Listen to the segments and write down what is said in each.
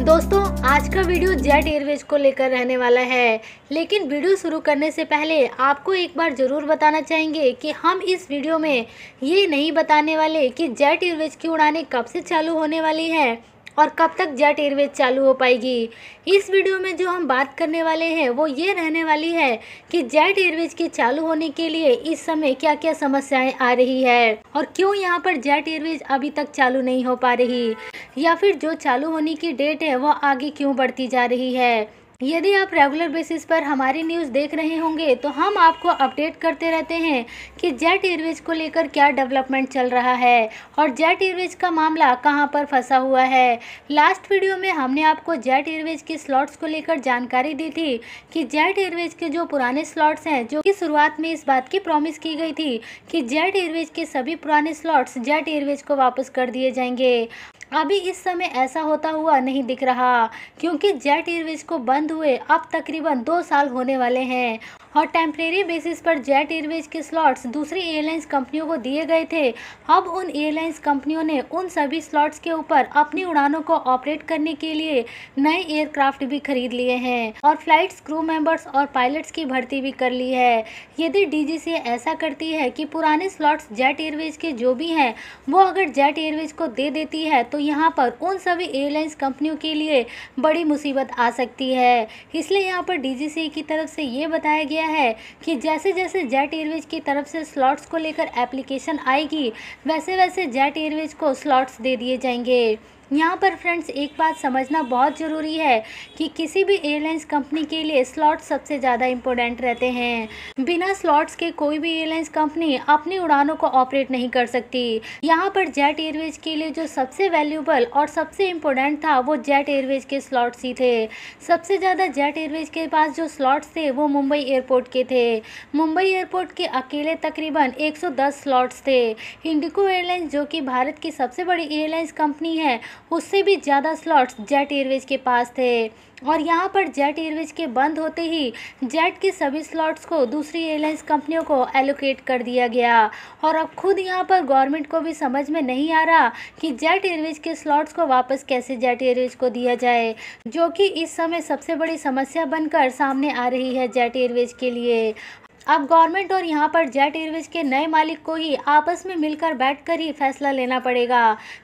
दोस्तों आज का वीडियो जेट एयरवेज को लेकर रहने वाला है लेकिन वीडियो शुरू करने से पहले आपको एक बार ज़रूर बताना चाहेंगे कि हम इस वीडियो में ये नहीं बताने वाले कि जेट एयरवेज की उड़ानें कब से चालू होने वाली हैं और कब तक जेट एयरवेज चालू हो पाएगी इस वीडियो में जो हम बात करने वाले हैं वो ये रहने वाली है कि जेट एयरवेज के चालू होने के लिए इस समय क्या क्या समस्याएं आ रही है और क्यों यहाँ पर जेट एयरवेज अभी तक चालू नहीं हो पा रही या फिर जो चालू होने की डेट है वह आगे क्यों बढ़ती जा रही है यदि आप रेगुलर बेसिस पर हमारी न्यूज़ देख रहे होंगे तो हम आपको अपडेट करते रहते हैं कि जेट एयरवेज को लेकर क्या डेवलपमेंट चल रहा है और जेट एयरवेज का मामला कहां पर फंसा हुआ है लास्ट वीडियो में हमने आपको जेट एयरवेज के स्लॉट्स को लेकर जानकारी दी थी कि जेट एयरवेज के जो पुराने स्लॉट्स हैं जो कि शुरुआत में इस बात की प्रॉमिस की गई थी कि जेट एयरवेज के सभी पुराने स्लॉट्स जेट एयरवेज को वापस कर दिए जाएंगे अभी इस समय ऐसा होता हुआ नहीं दिख रहा क्योंकि जेट एयरवेज को बंद हुए अब तकरीबन दो साल होने वाले हैं और टेम्प्रेरी बेसिस पर जेट एयरवेज के स्लॉट्स दूसरी एयरलाइंस कंपनियों को दिए गए थे अब उन एयरलाइंस कंपनियों ने उन सभी स्लॉट्स के ऊपर अपनी उड़ानों को ऑपरेट करने के लिए नए एयरक्राफ्ट भी खरीद लिए हैं और फ्लाइट्स क्रू मेंबर्स और पायलट्स की भर्ती भी कर ली है यदि डी ऐसा करती है कि पुराने स्लॉट्स जेट एयरवेज के जो भी हैं वो अगर जेट एयरवेज को दे देती है तो यहाँ पर उन सभी एयरलाइंस कंपनियों के लिए बड़ी मुसीबत आ सकती है इसलिए यहाँ पर डी की तरफ से ये बताया गया गया है कि जैसे जैसे जेट एयरवेज की तरफ से स्लॉट्स को लेकर एप्लीकेशन आएगी वैसे वैसे जेट एयरवेज को स्लॉट्स दे दिए जाएंगे यहाँ पर फ्रेंड्स एक बात समझना बहुत ज़रूरी है कि किसी भी एयरलाइंस कंपनी के लिए स्लॉट सबसे ज़्यादा इम्पोर्टेंट रहते हैं बिना स्लॉट्स के कोई भी एयरलाइंस कंपनी अपनी उड़ानों को ऑपरेट नहीं कर सकती यहाँ पर जेट एयरवेज के लिए जो सबसे वैल्यूबल और सबसे इम्पोर्टेंट था वो जेट एयरवेज के स्लॉट्स ही थे सबसे ज़्यादा जेट एयरवेज के पास जो स्लॉट्स थे वो मुंबई एयरपोर्ट के थे मुंबई एयरपोर्ट के अकेले तकरीबन एक स्लॉट्स थे इंडिको एयरलाइंस जो कि भारत की सबसे बड़ी एयरलाइंस कंपनी है उससे भी ज़्यादा स्लॉट्स जेट एयरवेज के पास थे और यहाँ पर जेट एयरवेज के बंद होते ही जेट के सभी स्लॉट्स को दूसरी एयरलाइंस कंपनियों को एलोकेट कर दिया गया और अब खुद यहाँ पर गवर्नमेंट को भी समझ में नहीं आ रहा कि जेट एयरवेज के स्लॉट्स को वापस कैसे जेट एयरवेज को दिया जाए जो कि इस समय सबसे बड़ी समस्या बनकर सामने आ रही है जेट एयरवेज के लिए अब गवर्नमेंट और यहाँ पर जेट एयरवेज के नए मालिक को ही आपस में मिलकर बैठकर ही फैसला लेना पड़ेगा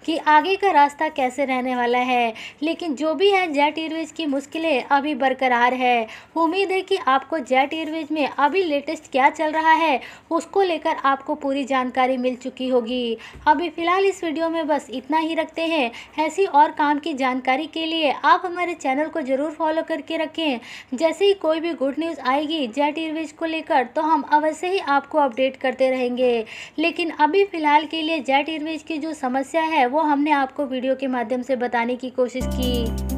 कि आगे का रास्ता कैसे रहने वाला है लेकिन जो भी है जेट एयरवेज की मुश्किलें अभी बरकरार है उम्मीद है कि आपको जेट एयरवेज में अभी लेटेस्ट क्या चल रहा है उसको लेकर आपको पूरी जानकारी मिल चुकी होगी अभी फ़िलहाल इस वीडियो में बस इतना ही रखते हैं ऐसी और काम की जानकारी के लिए आप हमारे चैनल को ज़रूर फॉलो करके रखें जैसे ही कोई भी गुड न्यूज़ आएगी जेट एयरवेज को लेकर तो हम अवश्य ही आपको अपडेट करते रहेंगे लेकिन अभी फ़िलहाल के लिए जेट एयरवेज की जो समस्या है वो हमने आपको वीडियो के माध्यम से बताने की कोशिश की